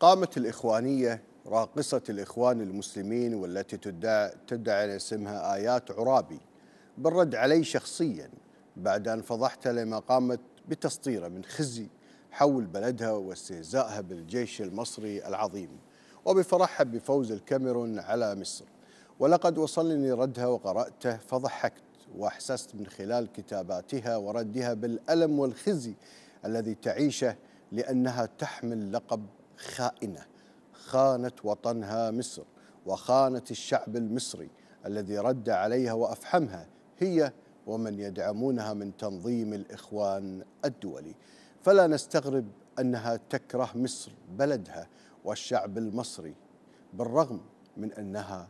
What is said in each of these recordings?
قامت الإخوانية راقصة الإخوان المسلمين والتي تدعى, تدعى اسمها آيات عرابي بالرد علي شخصيا بعد أن فضحت لما قامت بتسطيره من خزي حول بلدها واستهزائها بالجيش المصري العظيم وبفرحها بفوز الكاميرون على مصر ولقد وصلني ردها وقرأته فضحكت وأحسست من خلال كتاباتها وردها بالألم والخزي الذي تعيشه لأنها تحمل لقب خائنه خانت وطنها مصر وخانت الشعب المصري الذي رد عليها وافحمها هي ومن يدعمونها من تنظيم الاخوان الدولي فلا نستغرب انها تكره مصر بلدها والشعب المصري بالرغم من انها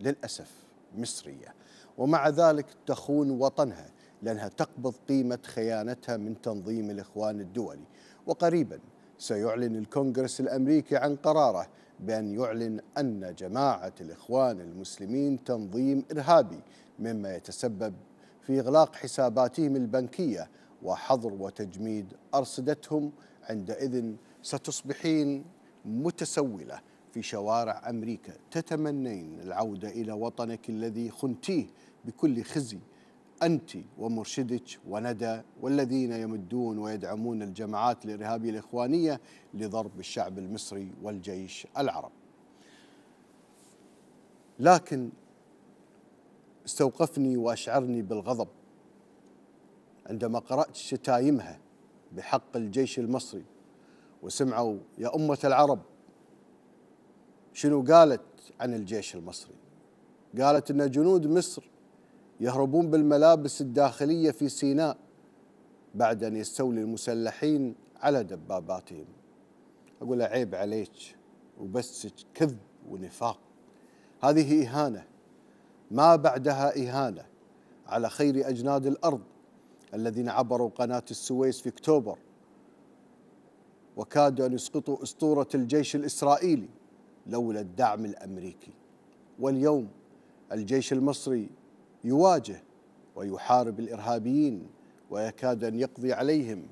للاسف مصريه ومع ذلك تخون وطنها لانها تقبض قيمه خيانتها من تنظيم الاخوان الدولي وقريبا سيعلن الكونغرس الامريكي عن قراره بان يعلن ان جماعه الاخوان المسلمين تنظيم ارهابي مما يتسبب في اغلاق حساباتهم البنكيه وحظر وتجميد ارصدتهم عندئذ ستصبحين متسوله في شوارع امريكا تتمنين العوده الى وطنك الذي خنتيه بكل خزي أنت ومرشدك وندى والذين يمدون ويدعمون الجماعات الإرهابية الإخوانية لضرب الشعب المصري والجيش العرب لكن استوقفني وأشعرني بالغضب عندما قرأت شتايمها بحق الجيش المصري وسمعوا يا أمة العرب شنو قالت عن الجيش المصري قالت أن جنود مصر يهربون بالملابس الداخلية في سيناء بعد أن يستولي المسلحين على دباباتهم أقول عيب عليك وبس كذب ونفاق هذه إهانة ما بعدها إهانة على خير أجناد الأرض الذين عبروا قناة السويس في أكتوبر وكادوا أن يسقطوا أسطورة الجيش الإسرائيلي لولا الدعم الأمريكي واليوم الجيش المصري يواجه ويحارب الارهابيين ويكاد ان يقضي عليهم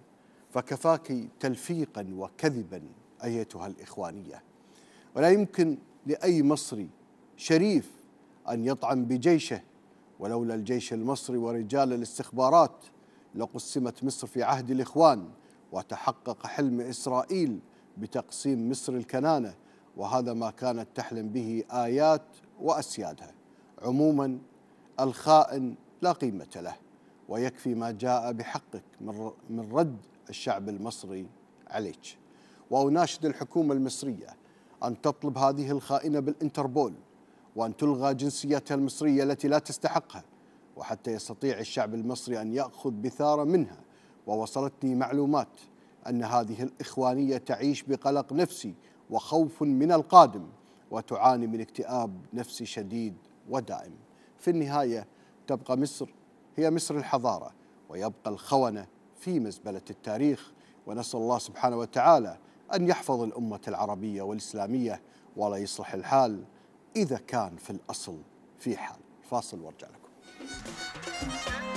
فكفاك تلفيقا وكذبا ايتها الاخوانيه ولا يمكن لاي مصري شريف ان يطعن بجيشه ولولا الجيش المصري ورجال الاستخبارات لقسمت مصر في عهد الاخوان وتحقق حلم اسرائيل بتقسيم مصر الكنانه وهذا ما كانت تحلم به ايات واسيادها عموما الخائن لا قيمة له ويكفي ما جاء بحقك من رد الشعب المصري عليك وأناشد الحكومة المصرية أن تطلب هذه الخائنة بالإنتربول وأن تلغى جنسيتها المصرية التي لا تستحقها وحتى يستطيع الشعب المصري أن يأخذ بثارة منها ووصلتني معلومات أن هذه الإخوانية تعيش بقلق نفسي وخوف من القادم وتعاني من اكتئاب نفسي شديد ودائم في النهاية تبقى مصر هي مصر الحضارة ويبقى الخونة في مزبلة التاريخ ونسأل الله سبحانه وتعالى أن يحفظ الأمة العربية والإسلامية ولا يصلح الحال إذا كان في الأصل في حال فاصل وارجع لكم